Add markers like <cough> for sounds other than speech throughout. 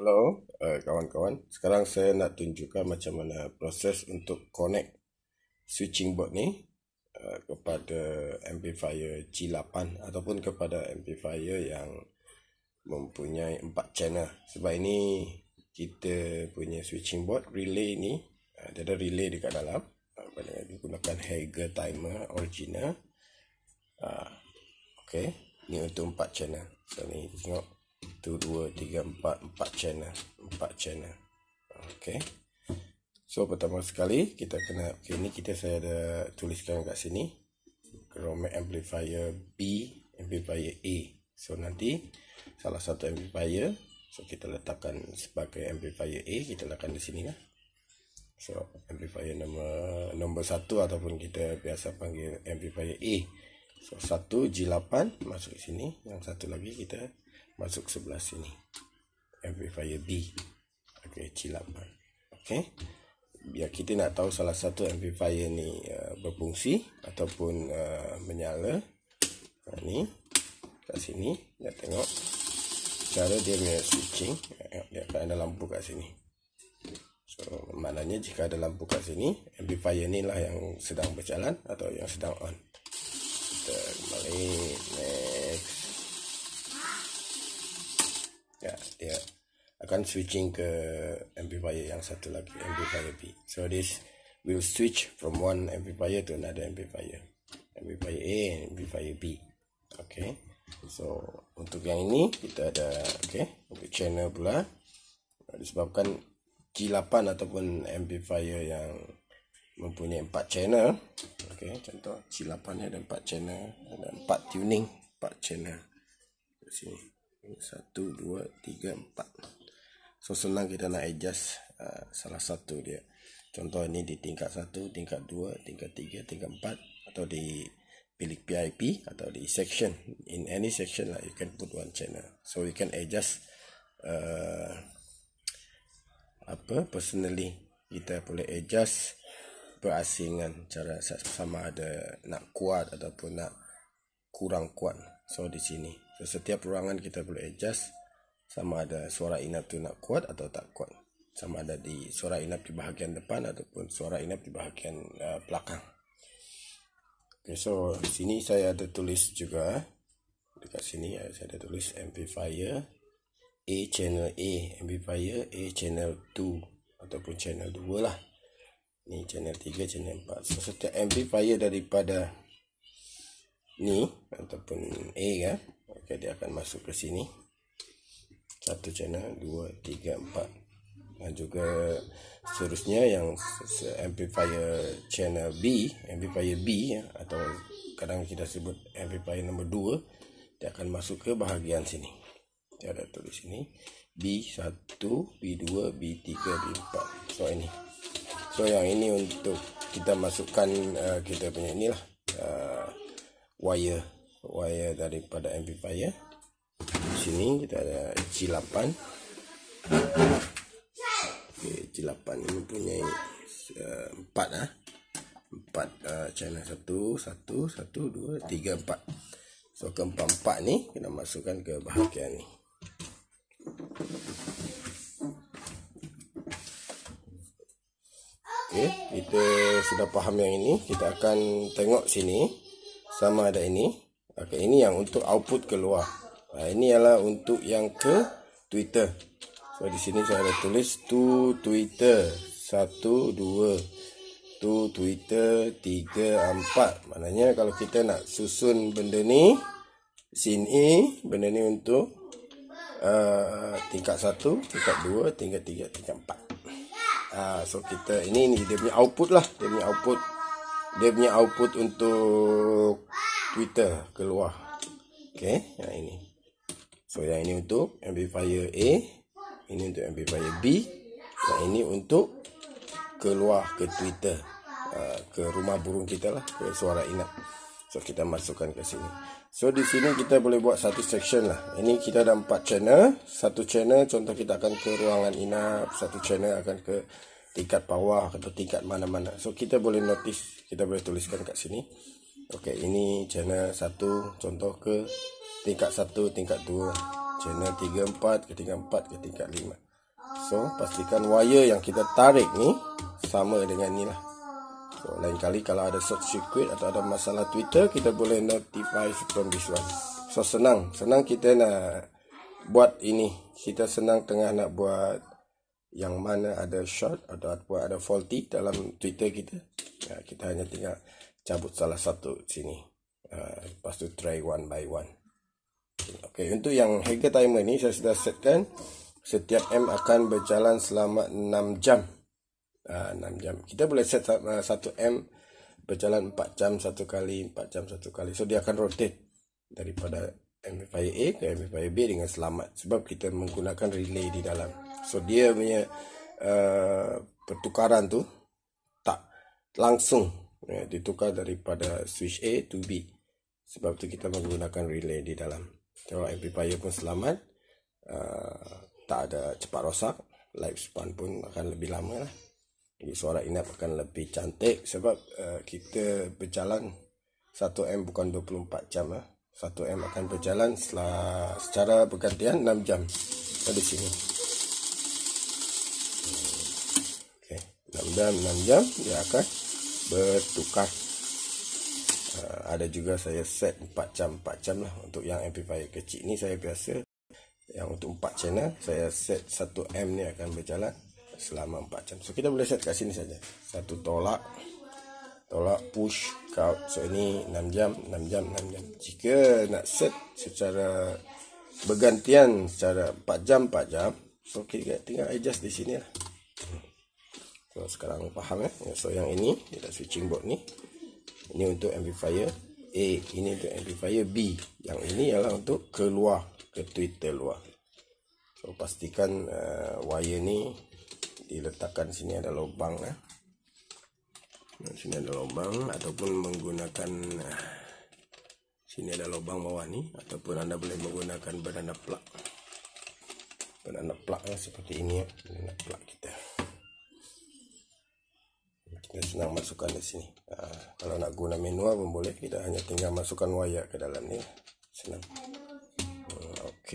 Hello eh, kawan-kawan. Uh, Sekarang saya nak tunjukkan macam mana proses untuk connect switching board ni uh, kepada amplifier G8 ataupun kepada amplifier yang mempunyai 4 channel. Sebab ini kita punya switching board relay ni uh, ada relay dekat dalam. Apa uh, gunakan Heger timer original. Uh, ah, okay ni untuk 4 channel. So ni tengok satu dua tiga empat empat channel empat channel okay so pertama sekali kita kena okay, ini kita saya ada tuliskan kat sini chrome amplifier B amplifier A so nanti salah satu amplifier so kita letakkan sebagai amplifier A kita letakkan di sini lah so amplifier nama nombor satu ataupun kita biasa panggil amplifier A so satu G8 masuk sini yang satu lagi kita masuk sebelah sini amplifier B okay cilapan okay biar kita nak tahu salah satu amplifier ni uh, berfungsi ataupun uh, menyala ha, ni kat sini nak tengok cara dia punya switching ya, ya, ada lampu kat sini so maknanya jika ada lampu kat sini amplifier ni lah yang sedang berjalan atau yang sedang on kita kembali main Ya, dia akan switching ke amplifier yang satu lagi, amplifier B. So this will switch from one amplifier to another amplifier. Amplifier A and amplifier B. Okay. So untuk yang ini kita ada okay, untuk channel pula disebabkan G8 ataupun amplifier yang mempunyai empat channel. Okay, contoh G8 ni ada 4 channel dan empat tuning, empat channel. Di sini satu dua tiga empat so senang kita nak adjust uh, salah satu dia contoh ini di tingkat satu tingkat dua tingkat tiga tingkat empat atau di bilik PIP atau di section in any section lah you can put one channel so you can adjust uh, apa personally kita boleh adjust perasingan cara sama ada nak kuat ataupun nak kurang kuat so di sini So, setiap ruangan kita boleh adjust sama ada suara inap tu nak kuat atau tak kuat. Sama ada di suara inap di bahagian depan ataupun suara inap di bahagian uh, belakang. Okay, so di sini saya ada tulis juga dekat sini eh, saya ada tulis amplifier A channel A amplifier A channel 2 ataupun channel 2 lah. Ni channel 3, channel 4. So, setiap amplifier daripada ni ataupun A kan ya, Okey, dia akan masuk ke sini. Satu channel, dua, tiga, empat. Dan juga seterusnya yang amplifier channel B, amplifier B atau kadang kita sebut amplifier nombor dua dia akan masuk ke bahagian sini. Dia ada tulis sini, B1, B2, B3, B4. So ini. So yang ini untuk kita masukkan uh, kita punya inilah uh, wire wire daripada amplifier di sini kita ada G8 okay, G8 ini mempunyai eh, empat uh, ah empat uh, channel satu satu satu dua tiga empat so keempat empat ni kita masukkan ke bahagian ni okay, kita sudah faham yang ini kita akan tengok sini sama ada ini Okay, ini yang untuk output keluar. Uh, ini ialah untuk yang ke Twitter. So, di sini saya ada tulis to Twitter. Satu, dua. To Twitter, tiga, empat. Maknanya kalau kita nak susun benda ni. Sini, benda ni untuk uh, tingkat satu, tingkat dua, tingkat tiga, tingkat empat. Uh, so, kita ini, ini dia punya output lah. Dia punya output dia punya output untuk Twitter keluar. Okay, yang ini. So, yang ini untuk amplifier A. Ini untuk amplifier B. Dan ini untuk keluar ke Twitter. Ah, ke rumah burung kita lah. Ke suara inap. So, kita masukkan ke sini. So, di sini kita boleh buat satu section lah. Ini kita ada empat channel. Satu channel, contoh kita akan ke ruangan inap. Satu channel akan ke tingkat bawah atau tingkat mana-mana. So kita boleh notice, kita boleh tuliskan kat sini. Okey, ini channel 1 contoh ke tingkat 1, tingkat 2, channel 3, 4, ke tingkat 4, ke tingkat 5. So pastikan wire yang kita tarik ni sama dengan ni lah. So, lain kali kalau ada short circuit atau ada masalah Twitter, kita boleh notify from this one. So senang, senang kita nak buat ini. Kita senang tengah nak buat yang mana ada short atau apa ada faulty dalam Twitter kita ya, kita hanya tinggal cabut salah satu sini uh, lepas tu try one by one Okay, untuk yang hacker timer ni saya sudah setkan setiap M akan berjalan selama 6 jam uh, ya, 6 jam kita boleh set uh, M berjalan 4 jam satu kali 4 jam satu kali so dia akan rotate daripada amplifier A ke amplifier B dengan selamat sebab kita menggunakan relay di dalam So dia punya uh, pertukaran tu tak langsung ya, ditukar daripada switch A to B. Sebab tu kita menggunakan relay di dalam. So amplifier pun selamat. Uh, tak ada cepat rosak. Lifespan pun akan lebih lama lah. Jadi suara inap akan lebih cantik sebab uh, kita berjalan 1M bukan 24 jam lah. 1M akan berjalan secara bergantian 6 jam. Pada sini. dan 6 jam dia akan bertukar eh, ada juga saya set 4 jam 4 jam lah untuk yang amplifier kecil ni saya biasa yang untuk 4 channel saya set 1 amp ni akan berjalan selama 4 jam so kita boleh set kat sini saja satu tolak tolak push count so ini 6 jam 6 jam 6 jam jika nak set secara bergantian secara 4 jam 4 jam so kita tinggal adjust di sini lah So sekarang faham eh. Ya, so yang ini kita switching board ni. Ini untuk amplifier A, ini untuk amplifier B. Yang ini ialah untuk keluar ke tweeter luar. So pastikan uh, wire ni diletakkan sini ada lubang eh. Sini ada lubang ataupun menggunakan uh, sini ada lubang bawah ni ataupun anda boleh menggunakan benda plug. Benda plug eh, seperti ini ya. Eh, benda plug kita kita senang masukkan di sini ha, kalau nak guna manual pun boleh kita hanya tinggal masukkan wayar ke dalam ni senang hmm, ok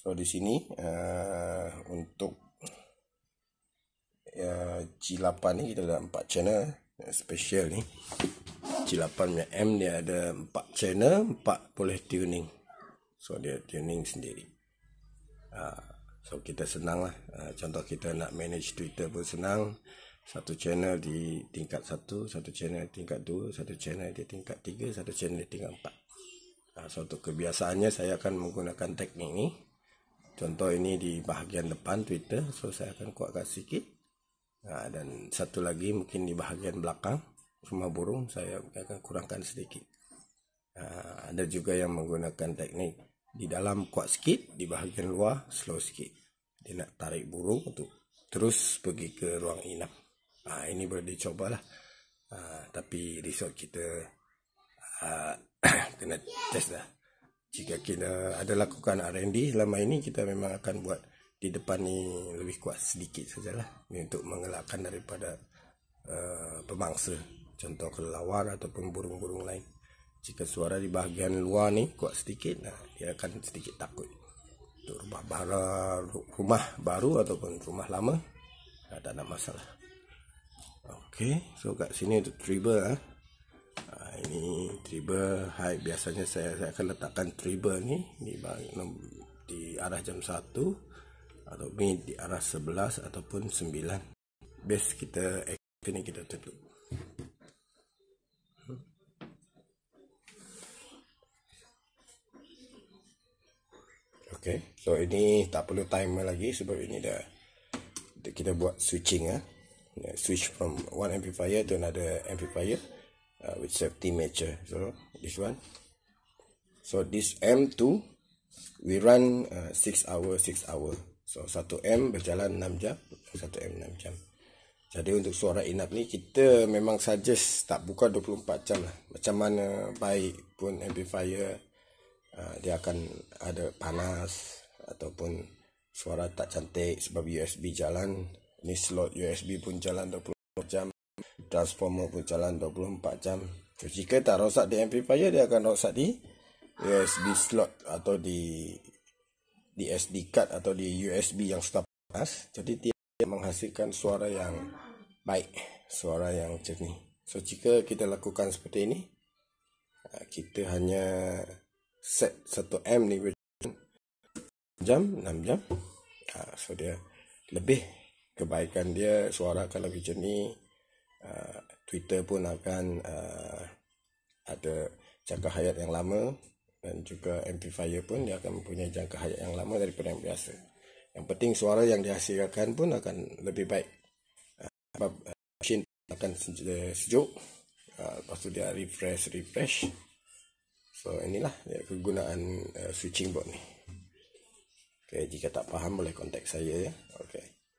so di sini uh, untuk uh, ya, G8 ni kita ada 4 channel special ni G8 punya M dia ada 4 channel 4 boleh tuning so dia tuning sendiri uh, so kita senang lah ha, contoh kita nak manage Twitter pun senang satu channel di tingkat satu, satu channel di tingkat dua, satu channel di tingkat tiga, satu channel di tingkat empat. Uh, so untuk kebiasaannya saya akan menggunakan teknik ini. Contoh ini di bahagian depan Twitter. So saya akan kuatkan sikit. Uh, dan satu lagi mungkin di bahagian belakang rumah burung saya akan kurangkan sedikit. Uh, ada juga yang menggunakan teknik di dalam kuat sikit, di bahagian luar slow sikit. Dia nak tarik burung untuk terus pergi ke ruang inap ha, ini boleh dicobalah ha, tapi resort kita ha, ah, <coughs> kena test lah jika kita ada lakukan R&D selama ini kita memang akan buat di depan ni lebih kuat sedikit sajalah ini untuk mengelakkan daripada uh, pemangsa contoh kelawar ataupun burung-burung lain jika suara di bahagian luar ni kuat sedikit nah, dia akan sedikit takut untuk rumah, bara, rumah baru ataupun rumah lama tak ada masalah Okey, so kat sini ada treble eh. ha, ini treble high biasanya saya saya akan letakkan treble ni di di arah jam 1 atau mid di arah 11 ataupun 9. Bass kita actor ni kita tutup. Okay, so ini tak perlu timer lagi sebab ini dah kita buat switching ya. Eh uh, switch from one amplifier to another amplifier uh, with safety measure so this one so this M2 we run uh, hour 6 hour so 1M berjalan 6 jam 1M 6 jam jadi untuk suara inap ni kita memang suggest tak buka 24 jam lah macam mana baik pun amplifier uh, dia akan ada panas ataupun suara tak cantik sebab USB jalan ini slot USB pun jalan 24 jam transformer pun jalan 24 jam so, jika tak rosak di amplifier dia akan rosak di USB slot atau di di SD card atau di USB yang stabilitas jadi dia menghasilkan suara yang baik suara yang jernih so jika kita lakukan seperti ini uh, kita hanya set 1M ni jam 6 jam uh, so dia lebih kebaikan dia suara akan lebih jernih ah, Twitter pun akan ah, ada jangka hayat yang lama dan juga amplifier pun dia akan mempunyai jangka hayat yang lama daripada yang biasa yang penting suara yang dihasilkan pun akan lebih baik ah, sebab mesin akan sejuk lepas tu dia refresh refresh so inilah ya, kegunaan switching board ni Okay, jika tak faham boleh kontak saya ya. Okay.